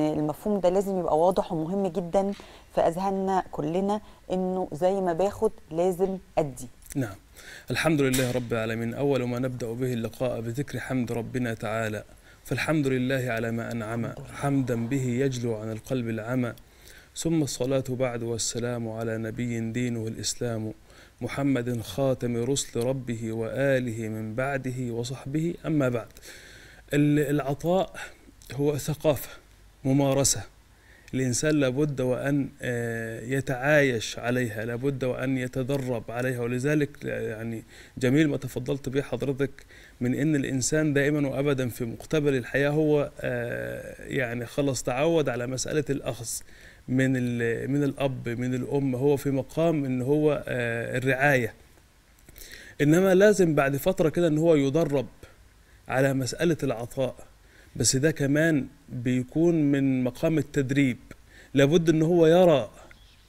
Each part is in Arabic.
المفهوم ده لازم يبقى واضح ومهم جدا في اذهاننا كلنا انه زي ما باخد لازم ادي نعم الحمد لله رب العالمين اول ما نبدا به اللقاء بذكر حمد ربنا تعالى فالحمد لله على ما انعم حمدا به يجلو عن القلب العمى ثم الصلاه بعد والسلام على نبي دينه الاسلام محمد خاتم رسل ربه واله من بعده وصحبه اما بعد العطاء هو ثقافه ممارسة الإنسان لابد وأن آه، يتعايش عليها لابد وأن يتدرب عليها ولذلك آه، يعني جميل ما تفضلت به حضرتك من أن الإنسان دائما وأبدا في مقتبل الحياة هو آه، يعني خلص تعود على مسألة الأخذ من من الأب من الأم هو في مقام أن هو الرعاية إنما لازم بعد فترة كده أن هو يدرب على مسألة العطاء بس ده كمان بيكون من مقام التدريب لابد ان هو يرى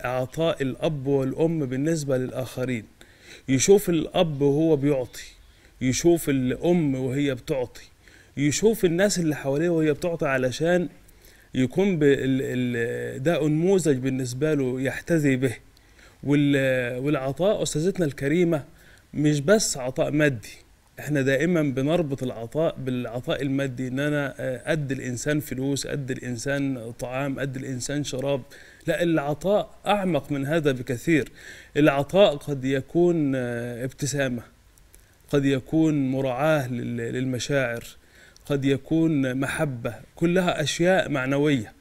اعطاء الاب والام بالنسبه للاخرين يشوف الاب وهو بيعطي يشوف الام وهي بتعطي يشوف الناس اللي حواليه وهي بتعطي علشان يكون ده انموذج بالنسبه له يحتذي به والعطاء استاذتنا الكريمه مش بس عطاء مادي احنا دائما بنربط العطاء بالعطاء المادي ان انا آه، ادي الانسان فلوس ادي الانسان طعام ادي الانسان شراب لا العطاء اعمق من هذا بكثير العطاء قد يكون آه، ابتسامه قد يكون مراعاه للمشاعر قد يكون محبه كلها اشياء معنويه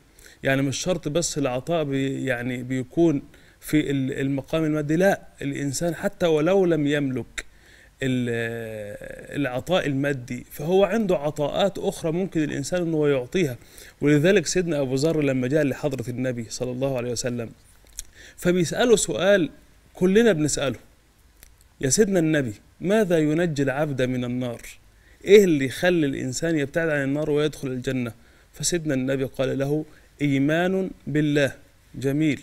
يعني مش شرط بس العطاء بي يعني بيكون في المقام المادي لا الانسان حتى ولو لم يملك العطاء المادي فهو عنده عطاءات أخرى ممكن الإنسان أنه يعطيها ولذلك سيدنا أبو ذر لما جاء لحضرة النبي صلى الله عليه وسلم فبيسأله سؤال كلنا بنسأله يا سيدنا النبي ماذا ينجي العبد من النار إيه اللي يخلي الإنسان يبتعد عن النار ويدخل الجنة فسيدنا النبي قال له إيمان بالله جميل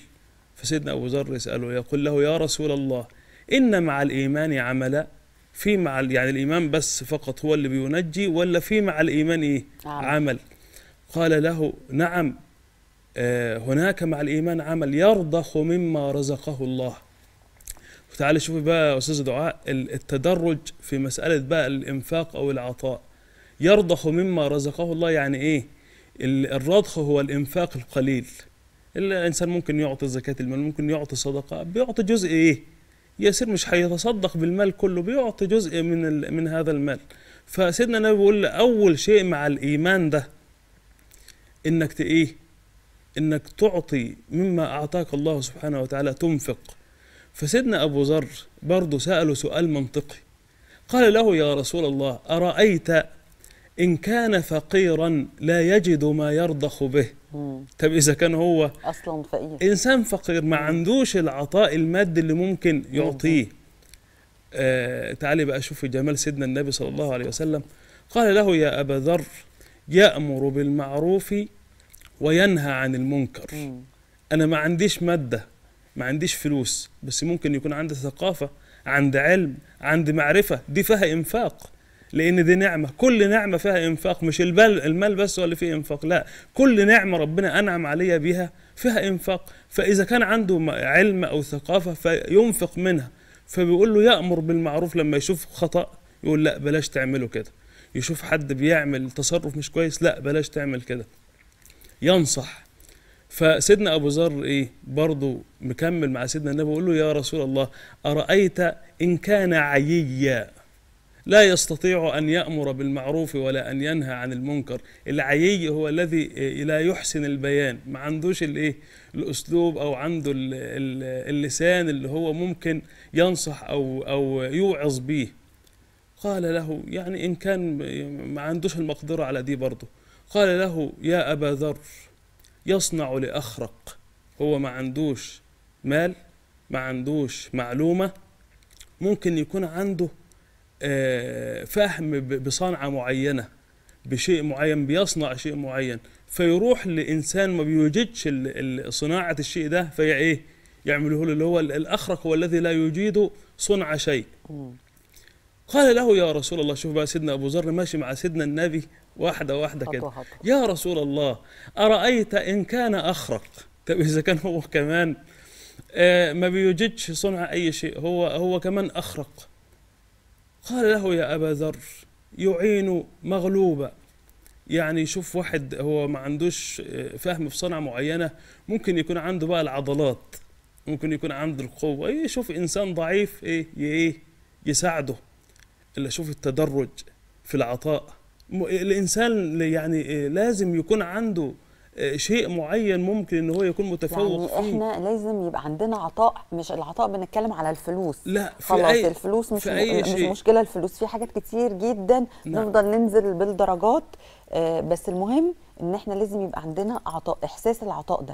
فسيدنا أبو ذر يسأله يقول له يا رسول الله إن مع الإيمان عملا في مع يعني الإيمان بس فقط هو اللي بينجي ولا في مع الإيمان إيه؟ عمل, عمل. قال له نعم آه هناك مع الإيمان عمل يرضخ مما رزقه الله تعالى شوفي بقى يا أستاذ دعاء التدرج في مسألة بقى الإنفاق أو العطاء يرضخ مما رزقه الله يعني إيه الرضخ هو الإنفاق القليل الإنسان ممكن يعطي زكاة المال ممكن يعطي صدقة بيعطي جزء إيه ياسر مش هيتصدق بالمال كله بيعطي جزء من من هذا المال فسيدنا النبي بيقول اول شيء مع الايمان ده انك ايه انك تعطي مما اعطاك الله سبحانه وتعالى تنفق فسيدنا ابو ذر برضه ساله سؤال منطقي قال له يا رسول الله ارايت إن كان فقيرا لا يجد ما يرضخ به طب إذا كان هو أصلا فقير إنسان فقير ما عندوش العطاء المادي اللي ممكن يعطيه آه تعالي بقى شوفي جمال سيدنا النبي صلى الله عليه وسلم قال له يا أبا ذر يأمر بالمعروف وينهى عن المنكر أنا ما عنديش مادة ما عنديش فلوس بس ممكن يكون عندي ثقافة عند علم عند معرفة دي فيها إنفاق لان دي نعمه كل نعمه فيها انفاق مش البل المال بس هو اللي فيه انفاق لا كل نعمه ربنا انعم عليا بيها فيها انفاق فاذا كان عنده علم او ثقافه فينفق منها فبيقول له يامر بالمعروف لما يشوف خطا يقول لا بلاش تعمله كده يشوف حد بيعمل تصرف مش كويس لا بلاش تعمل كده ينصح فسيدنا ابو ذر ايه برضه مكمل مع سيدنا النبي بيقول له يا رسول الله ارايت ان كان عييا لا يستطيع أن يأمر بالمعروف ولا أن ينهى عن المنكر العيي هو الذي إيه، لا يحسن البيان ما عندوش الإيه الأسلوب أو عنده اللسان اللي هو ممكن ينصح أو, أو يوعظ به قال له يعني إن كان ما عندوش المقدرة على دي برضه قال له يا أبا ذر يصنع لأخرق هو ما عندوش مال ما عندوش معلومة ممكن يكون عنده آه، فهم بصنعه معينه بشيء معين بيصنع شيء معين فيروح لانسان ما بيوجدش صناعه الشيء ده في ايه يعمله له اللي هو الاخرق هو الذي لا يجيد صنع شيء قال له يا رسول الله شوف بقى سيدنا ابو ذر ماشي مع سيدنا النبي واحده واحده كده يا رسول الله ارايت ان كان اخرق طب اذا كان هو كمان آه، ما بيوجدش صنع اي شيء هو هو كمان اخرق قال له يا أبا ذر يعين مغلوبا يعني شوف واحد هو ما عندوش آه، فهم في صنعة معينة ممكن يكون عنده بقى العضلات ممكن يكون عنده القوة يشوف إيه، إنسان ضعيف إيه إيه يساعده إلا شوف التدرج في العطاء الإنسان يعني آه، لازم يكون عنده آه، شيء معين ممكن ان هو يكون متفوق يعني فيه. احنا لازم يبقى عندنا عطاء مش العطاء بنتكلم على الفلوس لا في خلاص أي الفلوس مش, أي مش شيء. مشكله الفلوس في حاجات كتير جدا نعم. نفضل ننزل بالدرجات آه، بس المهم ان احنا لازم يبقى عندنا عطاء احساس العطاء ده